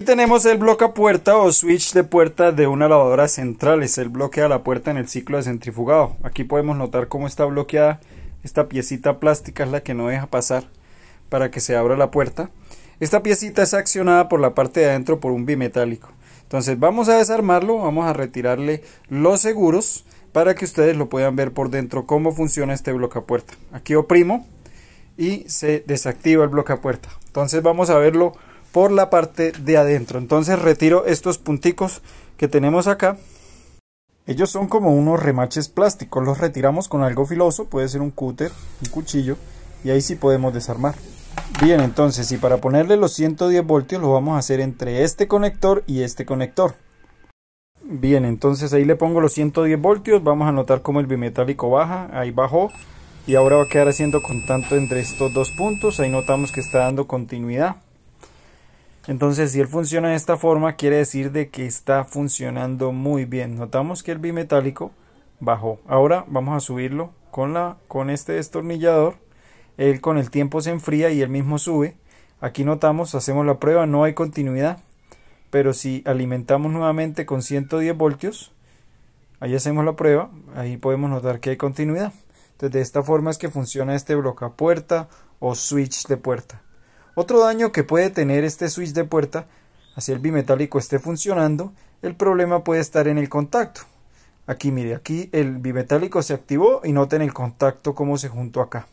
Aquí tenemos el bloque a puerta o switch de puerta de una lavadora central, es el bloque a la puerta en el ciclo de centrifugado. Aquí podemos notar cómo está bloqueada esta piecita plástica, es la que no deja pasar para que se abra la puerta. Esta piecita es accionada por la parte de adentro por un bimetálico. Entonces vamos a desarmarlo, vamos a retirarle los seguros para que ustedes lo puedan ver por dentro cómo funciona este bloque a puerta. Aquí oprimo y se desactiva el bloque a puerta. Entonces vamos a verlo por la parte de adentro. Entonces retiro estos punticos que tenemos acá. Ellos son como unos remaches plásticos, los retiramos con algo filoso, puede ser un cúter, un cuchillo, y ahí sí podemos desarmar. Bien, entonces, y para ponerle los 110 voltios lo vamos a hacer entre este conector y este conector. Bien, entonces ahí le pongo los 110 voltios, vamos a notar cómo el bimetálico baja, ahí bajó, y ahora va a quedar haciendo contacto entre estos dos puntos, ahí notamos que está dando continuidad. Entonces, si él funciona de esta forma, quiere decir de que está funcionando muy bien. Notamos que el bimetálico bajó. Ahora vamos a subirlo con, la, con este destornillador. Él con el tiempo se enfría y él mismo sube. Aquí notamos, hacemos la prueba, no hay continuidad. Pero si alimentamos nuevamente con 110 voltios, ahí hacemos la prueba, ahí podemos notar que hay continuidad. Entonces de esta forma es que funciona este a puerta o switch de puerta. Otro daño que puede tener este switch de puerta, así el bimetálico esté funcionando, el problema puede estar en el contacto. Aquí mire, aquí el bimetálico se activó y noten el contacto como se juntó acá.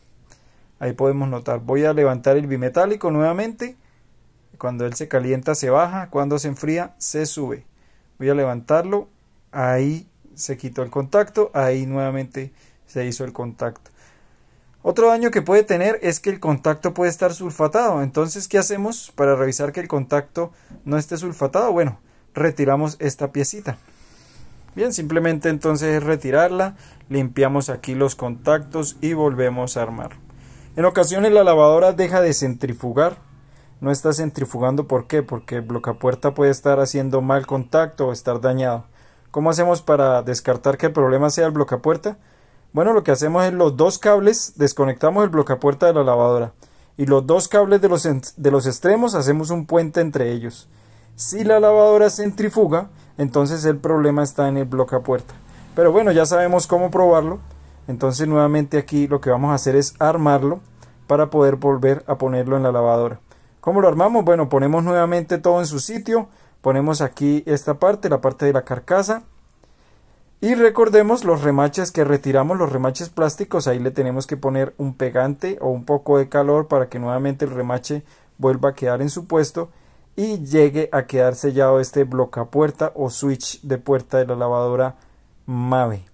Ahí podemos notar, voy a levantar el bimetálico nuevamente. Cuando él se calienta se baja, cuando se enfría se sube. Voy a levantarlo, ahí se quitó el contacto, ahí nuevamente se hizo el contacto. Otro daño que puede tener es que el contacto puede estar sulfatado. Entonces, ¿qué hacemos para revisar que el contacto no esté sulfatado? Bueno, retiramos esta piecita. Bien, simplemente entonces retirarla, limpiamos aquí los contactos y volvemos a armar. En ocasiones la lavadora deja de centrifugar. No está centrifugando, ¿por qué? Porque el puerta puede estar haciendo mal contacto o estar dañado. ¿Cómo hacemos para descartar que el problema sea el puerta? Bueno, lo que hacemos es los dos cables, desconectamos el puerta de la lavadora y los dos cables de los, de los extremos hacemos un puente entre ellos. Si la lavadora centrifuga, entonces el problema está en el puerta. Pero bueno, ya sabemos cómo probarlo. Entonces nuevamente aquí lo que vamos a hacer es armarlo para poder volver a ponerlo en la lavadora. ¿Cómo lo armamos? Bueno, ponemos nuevamente todo en su sitio. Ponemos aquí esta parte, la parte de la carcasa. Y recordemos los remaches que retiramos, los remaches plásticos, ahí le tenemos que poner un pegante o un poco de calor para que nuevamente el remache vuelva a quedar en su puesto y llegue a quedar sellado este puerta o switch de puerta de la lavadora Mave.